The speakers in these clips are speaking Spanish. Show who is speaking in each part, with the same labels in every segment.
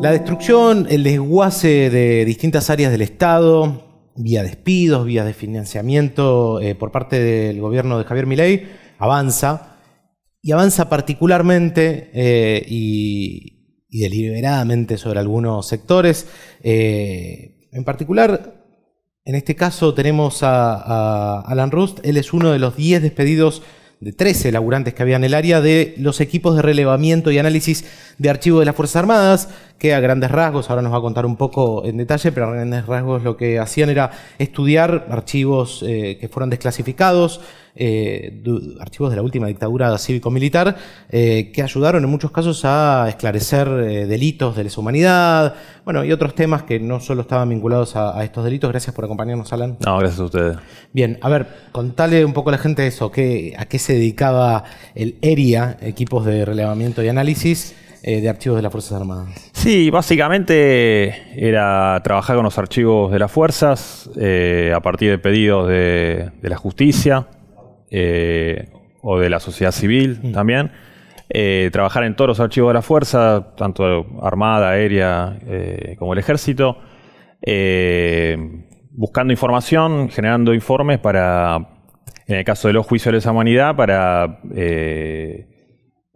Speaker 1: La destrucción, el desguace de distintas áreas del Estado, vía despidos, vía de financiamiento eh, por parte del gobierno de Javier Milei, avanza. Y avanza particularmente eh, y, deliberadamente sobre algunos sectores. Eh, en particular, en este caso tenemos a, Alan Rust. Él es uno de los 10 despedidos de 13 laburantes que había en el área de los equipos de relevamiento y análisis de archivo de las Fuerzas Armadas que a grandes rasgos, ahora nos va a contar un poco en detalle, pero a grandes rasgos lo que hacían era estudiar archivos eh, que fueron desclasificados, eh, archivos de la última dictadura cívico-militar, eh, que ayudaron en muchos casos a esclarecer delitos de lesa humanidad, bueno, y otros temas que no solo estaban vinculados a, estos delitos. Gracias por acompañarnos, Alan.
Speaker 2: No, gracias a ustedes.
Speaker 1: Bien, a ver, contale un poco a la gente eso, a qué se dedicaba el ERIA, equipos de relevamiento y análisis. Eh, de archivos de las Fuerzas Armadas?
Speaker 2: Sí, básicamente era trabajar con los archivos de las fuerzas eh, a partir de pedidos de, la justicia eh, o de la sociedad civil mm. también. trabajar en todos los archivos de la fuerza, tanto armada, aérea como el ejército, buscando información, generando informes para, en el caso de los juicios de esa humanidad, para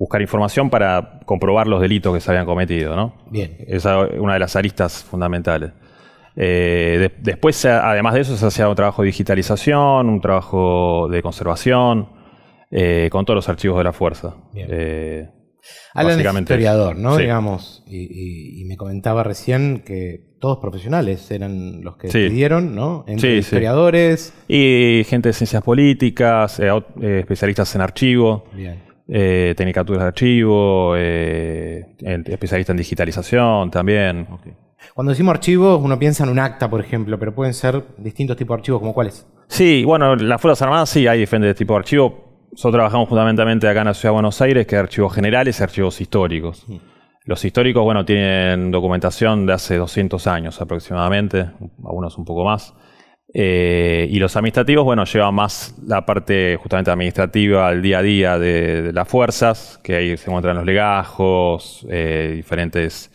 Speaker 2: buscar información para comprobar los delitos que se habían cometido, ¿no? Bien. Esa es una de las aristas fundamentales. Eh, después, además de eso, se hacía un trabajo de digitalización, un trabajo de conservación, eh, con todos los archivos de la fuerza. Bien. Eh, Alan historiador, ¿no?
Speaker 1: Digamos, y, me comentaba recién que todos profesionales eran los que sí. decidieron, ¿no? Entre
Speaker 2: historiadores. Y gente de ciencias políticas, eh, especialistas en archivo. Bien eh, tecnicaturas de archivo, eh, especialista en digitalización también.
Speaker 1: Cuando decimos archivos, uno piensa en un acta, por ejemplo, pero pueden ser distintos tipos de archivos, como cuáles.
Speaker 2: Sí, bueno, las Fuerzas Armadas sí hay diferentes tipos de archivos. Nosotros trabajamos fundamentalmente acá en la Ciudad de Buenos Aires, que hay archivos generales y archivos históricos. Los históricos, bueno, tienen documentación de hace 200 años aproximadamente, algunos un poco más. Eh, y los administrativos, bueno, llevan más la parte justamente administrativa al día a día de, las fuerzas, que ahí se encuentran los legajos, eh, diferentes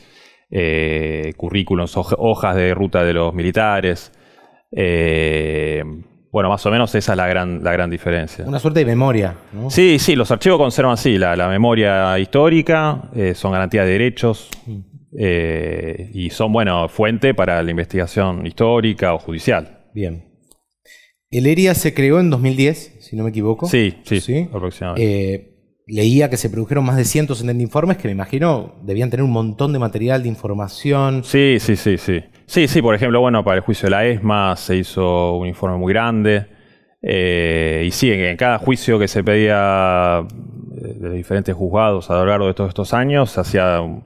Speaker 2: eh, currículums, hojas de ruta de los militares. Eh, bueno, más o menos esa es la gran, la gran diferencia. Una
Speaker 1: suerte de memoria.
Speaker 2: ¿no? Sí, sí, los archivos conservan, sí, la, la memoria histórica, son garantía de derechos. y son, bueno, fuente para la investigación histórica o judicial. Bien.
Speaker 1: El ERIA se creó en 2010, si no me equivoco. Sí, sí, aproximadamente. Eh, leía que se produjeron más de 170 informes que me
Speaker 2: imagino debían tener un montón de material, de información. Sí, sí, sí, sí. Sí, sí, por ejemplo, bueno, para el juicio de la ESMA se hizo un informe muy grande. Eh, y sí, en, cada juicio que se pedía eh, de diferentes juzgados a lo largo de todos estos años, se hacía un,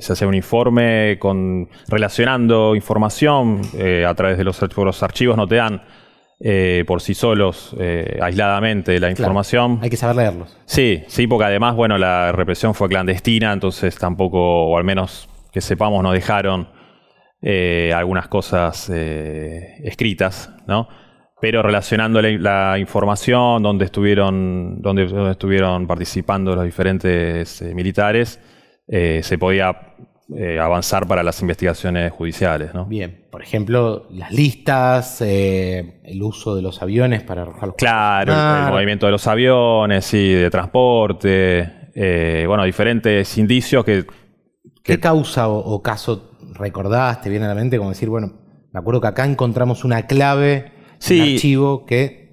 Speaker 2: se hace un informe con, relacionando información eh, a través de los, archivos, no te dan eh, por sí solos, eh, aisladamente, la información. hay que saber leerlos. Sí, sí, porque además, bueno, la represión fue clandestina, entonces tampoco, o al menos que sepamos, no dejaron algunas cosas escritas, ¿no? Pero relacionando la, información, donde estuvieron, donde estuvieron participando los diferentes militares, eh, se podía eh, avanzar para las investigaciones judiciales. ¿no? Bien, por ejemplo, las listas, eh, el uso de los aviones para arrojar los Claro, el, movimiento de los aviones, y de transporte, bueno, diferentes indicios que, ¿Qué causa o, caso
Speaker 1: recordaste bien viene a la mente como decir, bueno, me acuerdo que acá encontramos una clave,
Speaker 2: un archivo que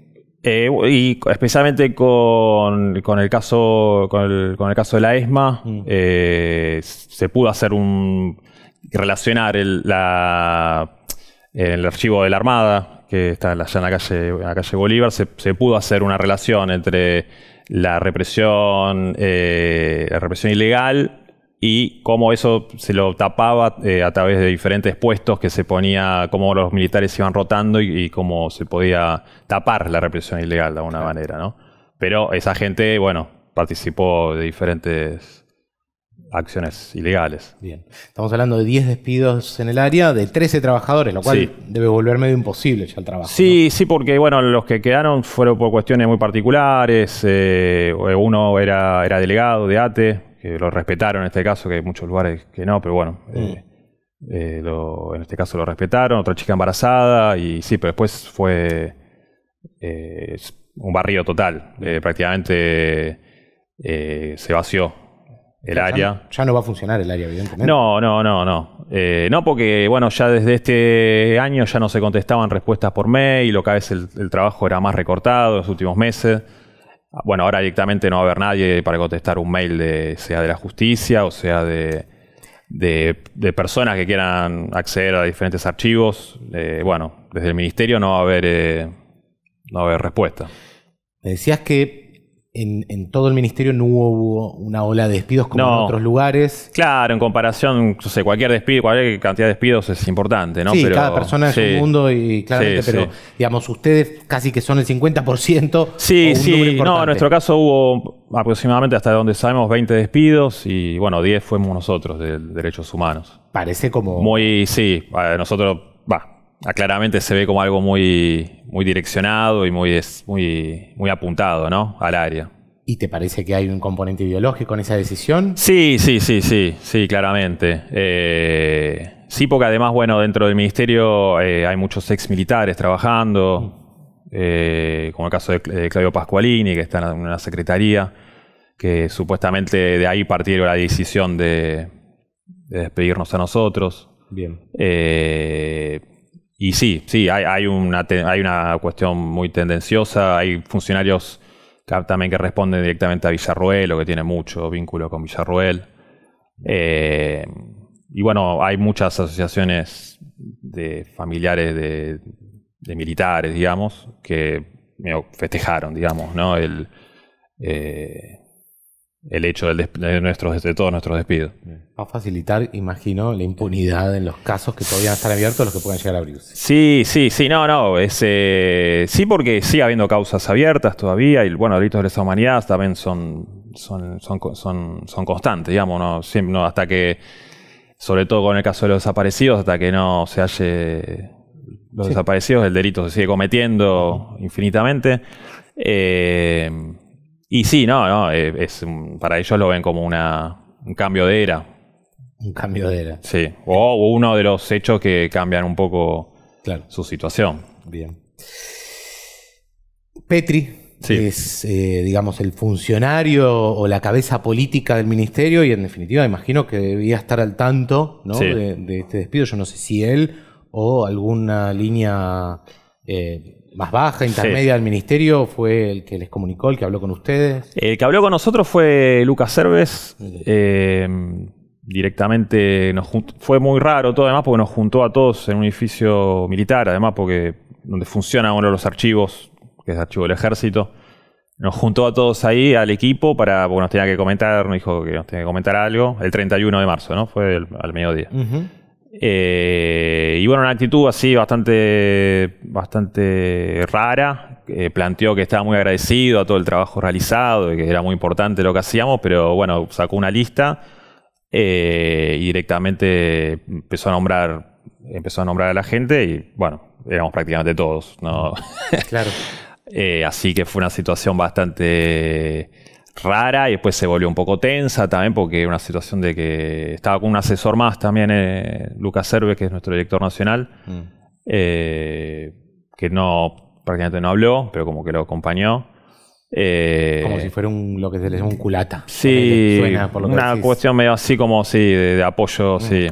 Speaker 2: eh, y especialmente con, el caso, con, el, caso de la ESMA, mm. eh, se pudo hacer un. relacionar el, la, el archivo de la Armada, que está allá en la calle, calle Bolívar, se, pudo hacer una relación entre la represión, eh, la represión ilegal y cómo eso se lo tapaba eh, a través de diferentes puestos que se ponía, cómo los militares iban rotando y, cómo se podía tapar la represión ilegal de alguna manera, ¿no? Pero esa gente, bueno, participó de diferentes acciones ilegales. Bien.
Speaker 1: Estamos hablando de 10 despidos en el área, de 13 trabajadores, lo cual debe volver medio imposible ya
Speaker 2: el trabajo. Sí, sí, porque bueno, los que quedaron fueron por cuestiones muy particulares. Eh, uno era delegado de ATE, que lo respetaron en este caso, que hay muchos lugares que no, pero bueno, mm. eh, eh, en este caso lo respetaron, otra chica embarazada, y sí, pero después fue eh, un barrio total, mm. prácticamente se vació el área.
Speaker 1: ya no va a funcionar el área, evidentemente.
Speaker 2: No, no, no, no. no, porque, bueno, ya desde este año ya no se contestaban respuestas por mail, lo que a el, el trabajo era más recortado en los últimos meses. Bueno, ahora directamente no va a haber nadie para contestar un mail de, sea de la justicia o sea de, personas que quieran acceder a diferentes archivos. Eh, bueno, desde el ministerio no va a haber, eh, no va a haber respuesta. Me
Speaker 1: decías que en, todo el ministerio no hubo una ola de despidos como en otros
Speaker 2: lugares. Claro, en comparación, sé, cualquier despido, cualquier cantidad de despidos es importante, ¿no? Sí, cada persona es un mundo y claramente, pero
Speaker 1: digamos, ustedes casi que son el 50%. Sí, sí, no, en nuestro
Speaker 2: caso hubo aproximadamente, hasta donde sabemos, 20 despidos y bueno, 10 fuimos nosotros de derechos humanos. Parece como... Muy, sí, nosotros Ah, claramente se ve como algo muy, muy direccionado y muy, muy, muy apuntado, Al área.
Speaker 1: ¿Y te parece que hay un componente ideológico en esa decisión?
Speaker 2: Sí, sí, sí, sí, sí, claramente. Eh, sí, porque además, bueno, dentro del ministerio eh, hay muchos ex militares trabajando, eh, como el caso de Claudio Pascualini, que está en una secretaría, que supuestamente de ahí partió la decisión de, despedirnos a nosotros. Bien. Y sí, sí, hay, una, hay una cuestión muy tendenciosa, hay funcionarios también que responden directamente a Villarroel o que tienen mucho vínculo con Villarruel. Eh, y bueno, hay muchas asociaciones de familiares de, militares, digamos, que festejaron, digamos, ¿no? El, eh, el hecho de, nuestros, de todos nuestros despidos.
Speaker 1: Va a facilitar, imagino, la impunidad en los casos que todavía están abiertos, los que puedan llegar a abrirse.
Speaker 2: Sí, sí, sí, no, no. Eh, sí, porque sigue habiendo causas abiertas todavía y, bueno, delitos de lesa humanidad también son, son, son, constantes, digamos, ¿no? hasta que, sobre todo con el caso de los desaparecidos, hasta que no se halle los desaparecidos, el delito se sigue cometiendo infinitamente. Eh, y sí, no, es, para ellos lo ven como un cambio de era. Un cambio de era. Sí, o uno de los hechos que cambian un poco su situación. Bien. Petri es,
Speaker 1: eh, digamos, el funcionario o la cabeza política del ministerio y en definitiva imagino que debía estar al tanto ¿no? de, este despido. Yo no sé si él o alguna línea... Eh, más baja, intermedia del ministerio, fue el que les comunicó, el que habló con
Speaker 2: ustedes. El que habló con nosotros fue Lucas Cerves. Eh, directamente nos fue muy raro todo además porque nos juntó a todos en un edificio militar, además porque donde funcionan uno de los archivos, que es el archivo del ejército. Nos juntó a todos ahí, al equipo, para, porque nos tenía que comentar, nos dijo que nos tenía que comentar algo, el 31 de marzo, ¿no? Fue al mediodía. Eh, y bueno, una actitud así bastante, bastante rara. Eh, planteó que estaba muy agradecido a todo el trabajo realizado, y que era muy importante lo que hacíamos, pero bueno, sacó una lista eh, y directamente empezó a nombrar, empezó a nombrar a la gente y bueno, éramos prácticamente todos, ¿no? Claro. así que fue una situación bastante rara y después se volvió un poco tensa también porque una situación de que estaba con un asesor más también, eh, Lucas Cerve que es nuestro director nacional, mm. eh, que no prácticamente no habló, pero como que lo acompañó. Eh, como si fuera un, lo que se un culata. Sí, una cuestión medio así como, sí, de, apoyo, mm. sí.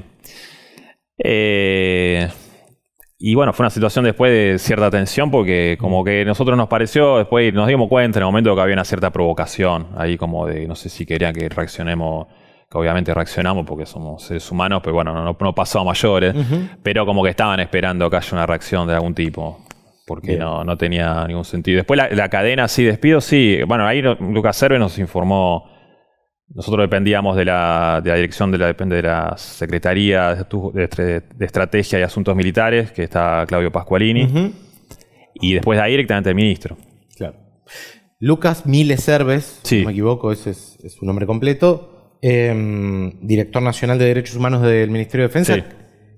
Speaker 2: Y bueno, fue una situación después de cierta tensión porque como que nosotros nos pareció, después nos dimos cuenta en el momento que había una cierta provocación ahí como de, no sé si querían que reaccionemos, que obviamente reaccionamos porque somos seres humanos, pero bueno, no, pasó a mayores, pero como que estaban esperando que haya una reacción de algún tipo. Porque no, tenía ningún sentido. Después la, cadena, sí, despido, sí. Bueno, ahí Lucas Serve nos informó nosotros dependíamos de la, dirección de la, de la Secretaría de, Estrategia y Asuntos Militares, que está Claudio Pascualini, y después de ahí directamente el ministro. Claro.
Speaker 1: Lucas Miles Cerves, si no me equivoco, ese es, su nombre completo, em, director nacional de Derechos Humanos del Ministerio de Defensa,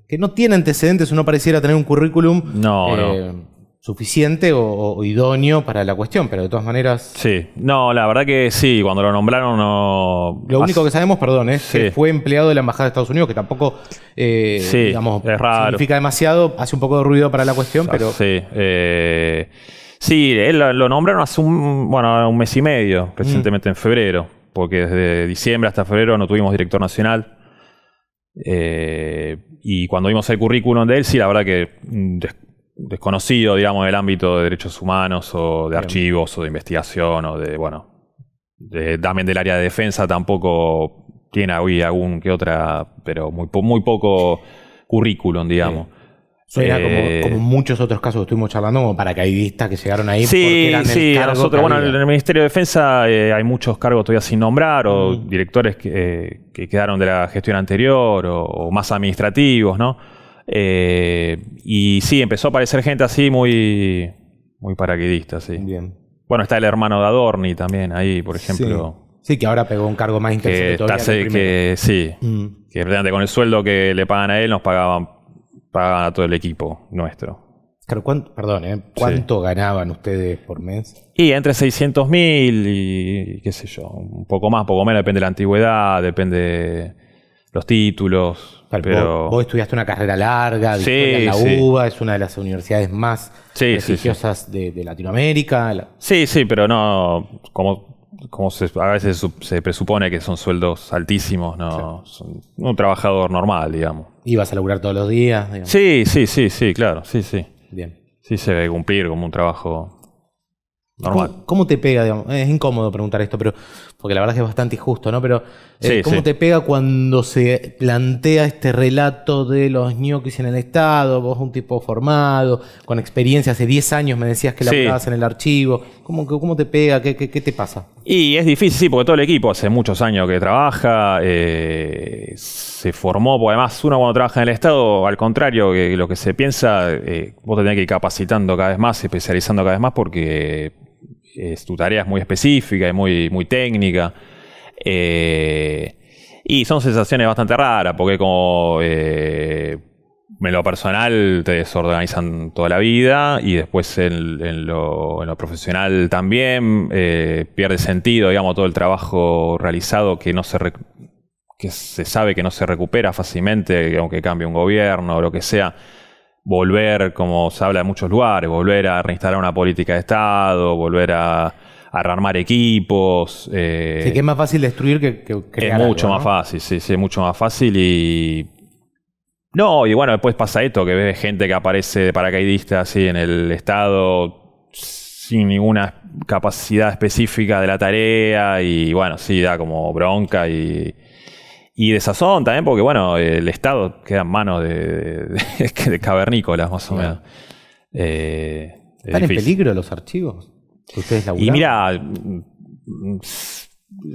Speaker 1: que no tiene antecedentes o no pareciera tener un currículum. No, no. Em, suficiente o, idóneo para la cuestión, pero de todas maneras.
Speaker 2: Sí, no, la verdad que sí, cuando lo nombraron no. Lo único que sabemos,
Speaker 1: perdón, es que fue empleado de la Embajada de Estados Unidos, que tampoco,
Speaker 2: eh, digamos, significa demasiado, hace un poco de
Speaker 1: ruido para la cuestión, pero. Sí,
Speaker 2: eh, sí él lo, nombraron hace un, bueno, un mes y medio, mm. recientemente en febrero, porque desde diciembre hasta febrero no tuvimos director nacional. Eh, y cuando vimos el currículum de él, sí, la verdad que mm, desconocido, digamos, del ámbito de derechos humanos o de archivos o de investigación o de, bueno, de, también del área de defensa tampoco tiene hoy algún que otra, pero muy, muy poco currículum, digamos. Sí. Suena eh, como, muchos otros
Speaker 1: casos que estuvimos charlando, como
Speaker 2: paracaidistas que llegaron ahí. Sí, eran sí, a nosotros, bueno, en el Ministerio de Defensa eh, hay muchos cargos todavía sin nombrar, o directores que, eh, que, quedaron de la gestión anterior, o más administrativos, ¿no? Eh, y sí, empezó a aparecer gente así muy, muy paraquedista, sí. Bien. Bueno, está el hermano de Adorni también ahí, por ejemplo.
Speaker 1: Sí, que ahora pegó un cargo más interesante. Que,
Speaker 2: que, sí, mm. que con el sueldo que le pagan a él nos pagaban, pagaban a todo el equipo nuestro.
Speaker 1: Eh, ¿cuánto, perdón, ¿cuánto ganaban ustedes por mes?
Speaker 2: Y entre 600 mil y qué sé yo, un poco más, poco menos, depende de la antigüedad, depende de los títulos. Pero... Vos,
Speaker 1: estudiaste una carrera larga, en la UBA, es una de las universidades más prestigiosas de, Latinoamérica.
Speaker 2: Sí, sí, pero no, como, como a veces se presupone que son sueldos altísimos, no un trabajador normal, digamos. ¿Ibas a laburar todos los días? Sí, sí, sí, sí, claro, sí, sí. Bien. Sí se debe cumplir como un trabajo normal.
Speaker 1: ¿Cómo, cómo te pega, digamos? Es incómodo preguntar esto, pero porque la verdad es que es bastante injusto, ¿no? Pero eh, cómo te pega cuando se plantea este relato de los ñoquis en el Estado, vos un tipo formado, con experiencia, hace 10 años me decías que la en el archivo, ¿cómo, cómo te pega? ¿Qué, te pasa?
Speaker 2: Y es difícil, sí, porque todo el equipo hace muchos años que trabaja, eh, se formó, porque además uno cuando trabaja en el Estado, al contrario, que lo que se piensa, eh, vos te tenés que ir capacitando cada vez más, especializando cada vez más, porque tu eh, tarea es muy específica y muy, muy técnica. Eh, y son sensaciones bastante raras, porque como eh, en lo personal te desorganizan toda la vida y después en, lo, profesional también pierde sentido, digamos, todo el trabajo realizado que no se que se sabe que no se recupera fácilmente, aunque cambie un gobierno o lo que sea volver, como se habla en muchos lugares, volver a reinstalar una política de Estado, volver a, armar equipos. Eh, que
Speaker 1: es más fácil destruir que, Es mucho más
Speaker 2: fácil, sí, sí, mucho más fácil y. No, y bueno, después pasa esto, que ves gente que aparece de paracaidista así en el Estado sin ninguna capacidad específica de la tarea y bueno, sí, da como bronca y y de sazón también, porque bueno, el Estado queda en manos de, cavernícolas, más o menos. Eh, ¿Están en peligro los archivos?
Speaker 1: Ustedes y mira,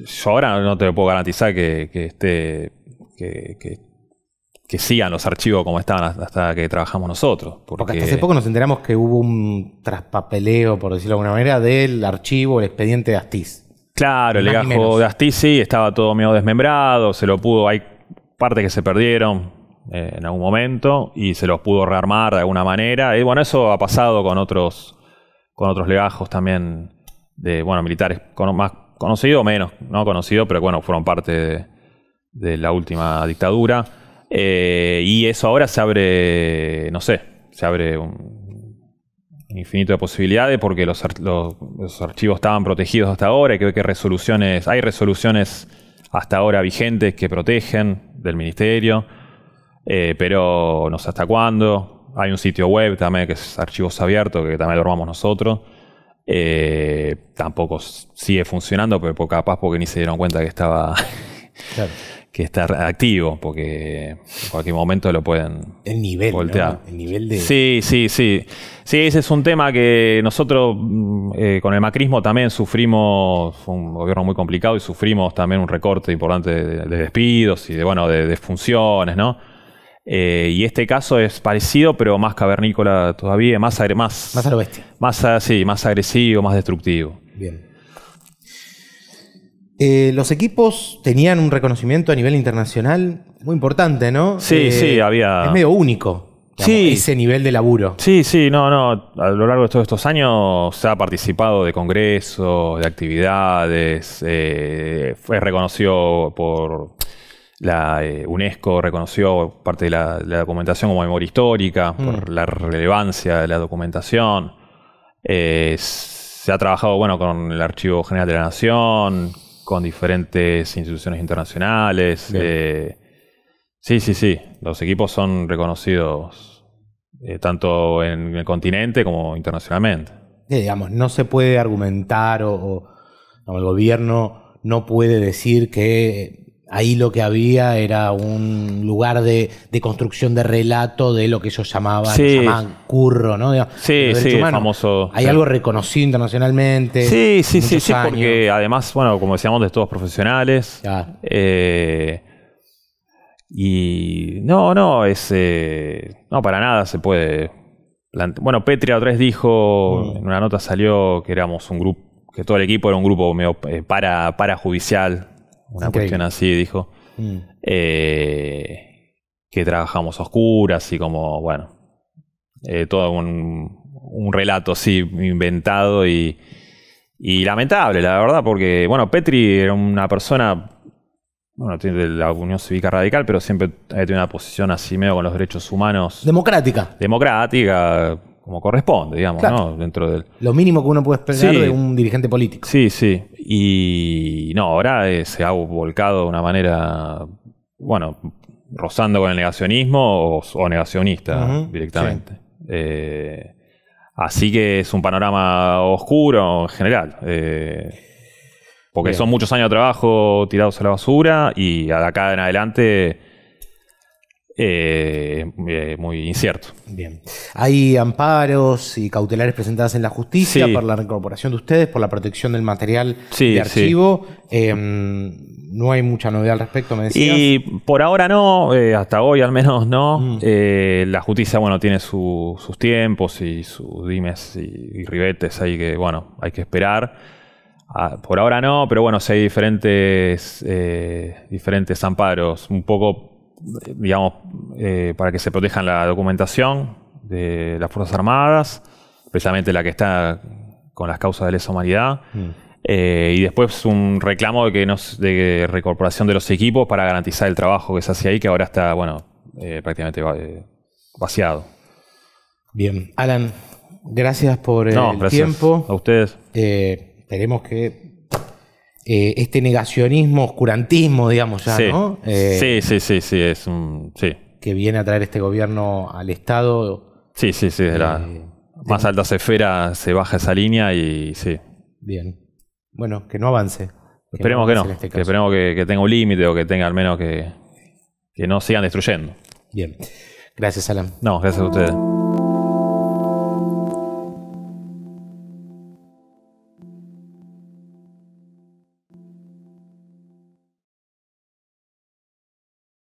Speaker 2: yo ahora no te puedo garantizar que, esté. Que, sigan los archivos como estaban hasta que trabajamos nosotros. Porque, hasta hace poco nos
Speaker 1: enteramos que hubo un traspapeleo, por decirlo de alguna manera, del archivo, el expediente de Astiz.
Speaker 2: Claro, el legajo de Astisi estaba todo medio desmembrado, se lo pudo, hay partes que se perdieron eh, en algún momento y se los pudo rearmar de alguna manera. Y bueno, eso ha pasado con otros, con otros legajos también de, bueno, militares con, más conocidos menos, no conocidos, pero bueno, fueron parte de, la última dictadura. Eh, y eso ahora se abre, no sé, se abre un, infinito de posibilidades porque los, los, archivos estaban protegidos hasta ahora y creo que resoluciones, hay resoluciones hasta ahora vigentes que protegen del ministerio, eh, pero no sé hasta cuándo. Hay un sitio web también que es archivos abiertos, que también lo armamos nosotros. Eh, tampoco sigue funcionando, pero capaz porque ni se dieron cuenta que estaba... Claro. que estar activo, porque en cualquier momento lo pueden voltear. El nivel de... Sí, sí, sí. Sí, ese es un tema que nosotros mm, eh, con el macrismo también sufrimos, un gobierno muy complicado y sufrimos también un recorte importante de, despidos y de, bueno, de, desfunciones ¿no? Eh, y este caso es parecido, pero más cavernícola todavía, más, más, más a Más, sí, más agresivo, más destructivo. Bien.
Speaker 1: Eh, los equipos tenían un reconocimiento a nivel internacional muy importante, ¿no? Sí, eh, sí, había. Es
Speaker 2: medio único. Ese nivel de laburo. Sí, sí, no, no. A lo largo de todos estos años se ha participado de congresos, de actividades. Eh, fue reconocido por la UNESCO, reconoció parte de la, documentación como memoria histórica, mm. por la relevancia de la documentación. se ha trabajado bueno con el Archivo General de la Nación, con diferentes instituciones internacionales. Eh, sí, sí, sí. Los equipos son reconocidos eh, tanto en el continente como internacionalmente.
Speaker 1: digamos, no se puede argumentar o, el gobierno no puede decir que ahí lo que había era un lugar de, construcción de relato de lo que ellos llamaban, curro, ¿no? sí, sí, famoso. Hay algo reconocido internacionalmente. Sí, sí, sí,
Speaker 2: porque además, bueno, como decíamos, de todos profesionales. Eh, y no, no, es. Eh, no, para nada se puede. Bueno, Petria otra vez dijo, mm. en una nota salió que éramos un grupo, que todo el equipo era un grupo eh, para, para judicial una cuestión así, dijo. Mm. Eh, que trabajamos oscuras y como, bueno, eh, todo un, relato así inventado y, lamentable, la verdad, porque, bueno, Petri era una persona bueno, tiene la Unión Cívica Radical, pero siempre tenido una posición así medio con los derechos humanos. Democrática. Democrática, como corresponde, digamos, ¿no? Dentro del...
Speaker 1: Lo mínimo que uno puede esperar de un
Speaker 2: dirigente político. Sí, sí. Y no, ahora eh, se ha volcado de una manera, bueno, rozando con el negacionismo o, negacionista directamente. Eh, así que es un panorama oscuro en general. Eh, porque son muchos años de trabajo tirados a la basura y de acá en adelante eh, eh, muy incierto. Bien. ¿Hay
Speaker 1: amparos y cautelares presentadas en la justicia por la reincorporación de ustedes, por la protección del material de archivo? Eh, no hay mucha novedad al respecto, me decías. Y
Speaker 2: por ahora no, hasta hoy al menos no. Mm. la justicia, bueno, tiene sus tiempos y sus dimes y, ribetes que, bueno, hay que esperar. Ah, por ahora no, pero bueno, si hay diferentes, diferentes amparos. Un poco digamos, eh, para que se protejan la documentación de las Fuerzas Armadas, precisamente la que está con las causas de lesa humanidad. Mm. Eh, y después un reclamo de, que de recorporación de los equipos para garantizar el trabajo que se hacía ahí, que ahora está, bueno, eh, prácticamente vaciado. Bien,
Speaker 1: Alan, gracias por el tiempo.
Speaker 2: A ustedes. esperemos que
Speaker 1: eh, este negacionismo, oscurantismo, digamos ya, ¿no? Eh, sí, sí,
Speaker 2: sí, sí, es un, sí. Que viene a traer este gobierno al Estado. Sí, sí, sí, de la eh, más alta altas esferas se baja esa línea y sí. Bien.
Speaker 1: Bueno, que no avance. Este esperemos que no, esperemos
Speaker 2: que, tenga un límite o que tenga al menos que, que no sigan destruyendo. Bien. Gracias, Alan. No, gracias a ustedes.